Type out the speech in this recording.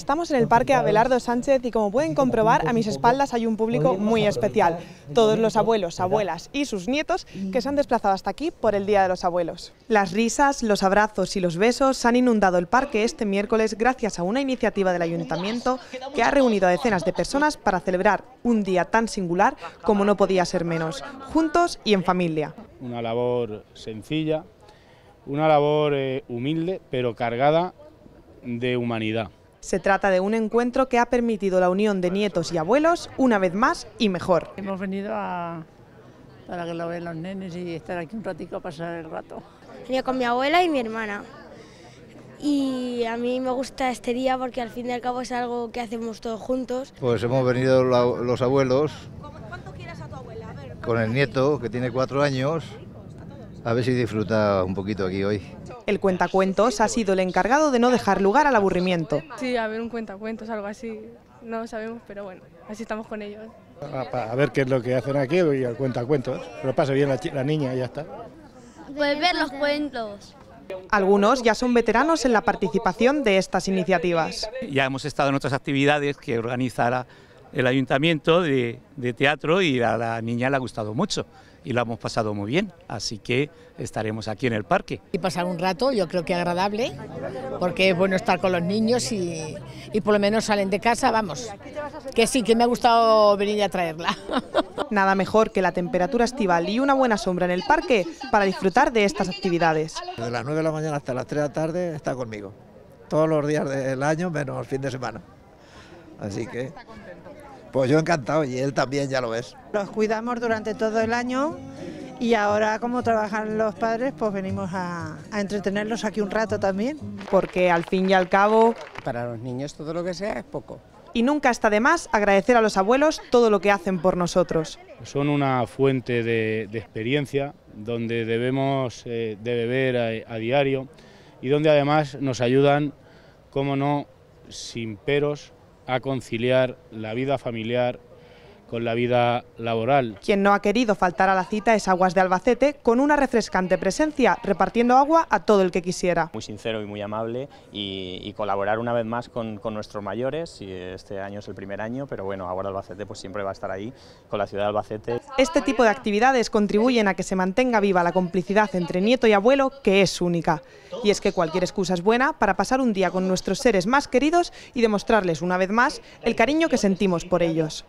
Estamos en el Parque Abelardo Sánchez y como pueden comprobar, a mis espaldas hay un público muy especial. Todos los abuelos, abuelas y sus nietos que se han desplazado hasta aquí por el Día de los Abuelos. Las risas, los abrazos y los besos han inundado el parque este miércoles gracias a una iniciativa del Ayuntamiento que ha reunido a decenas de personas para celebrar un día tan singular como no podía ser menos, juntos y en familia. Una labor sencilla, una labor eh, humilde pero cargada de humanidad. Se trata de un encuentro que ha permitido la unión de nietos y abuelos una vez más y mejor. Hemos venido a, para que lo vean los nenes y estar aquí un ratito a pasar el rato. Venía con mi abuela y mi hermana. Y a mí me gusta este día porque al fin y al cabo es algo que hacemos todos juntos. Pues hemos venido los abuelos. ¿Cuánto a tu abuela? con el nieto que tiene cuatro años. A ver si disfruta un poquito aquí hoy. El cuentacuentos ha sido el encargado de no dejar lugar al aburrimiento. Sí, a ver un cuentacuentos, algo así. No lo sabemos, pero bueno, así estamos con ellos. A, ver qué es lo que hacen aquí y al cuentacuentos. lo pasa bien la, niña y ya está. Pues ver los cuentos. Algunos ya son veteranos en la participación de estas iniciativas. Ya hemos estado en otras actividades que organizará el ayuntamiento de, teatro y a la niña le ha gustado mucho y lo hemos pasado muy bien, así que estaremos aquí en el parque. Y pasar un rato, yo creo que agradable, porque es bueno estar con los niños y, por lo menos salen de casa, vamos, que sí, que me ha gustado venir a traerla. Nada mejor que la temperatura estival y una buena sombra en el parque para disfrutar de estas actividades. De las 9 de la mañana hasta las 3 de la tarde está conmigo, todos los días del año menos el fin de semana, así que... Pues yo encantado y él también, ya lo ves. Los cuidamos durante todo el año y ahora como trabajan los padres, pues venimos a, entretenerlos aquí un rato también. Porque al fin y al cabo... Para los niños todo lo que sea es poco. Y nunca está de más agradecer a los abuelos todo lo que hacen por nosotros. Son una fuente de, experiencia donde debemos eh, de beber a, a diario y donde además nos ayudan, como no, sin peros, a conciliar la vida familiar con la vida laboral. Quien no ha querido faltar a la cita es Aguas de Albacete, con una refrescante presencia, repartiendo agua a todo el que quisiera. Muy sincero y muy amable y, colaborar una vez más con, nuestros mayores, este año es el primer año, pero bueno, Aguas de Albacete pues siempre va a estar ahí con la ciudad de Albacete. Este tipo de actividades contribuyen a que se mantenga viva la complicidad entre nieto y abuelo, que es única. Y es que cualquier excusa es buena para pasar un día con nuestros seres más queridos y demostrarles una vez más el cariño que sentimos por ellos.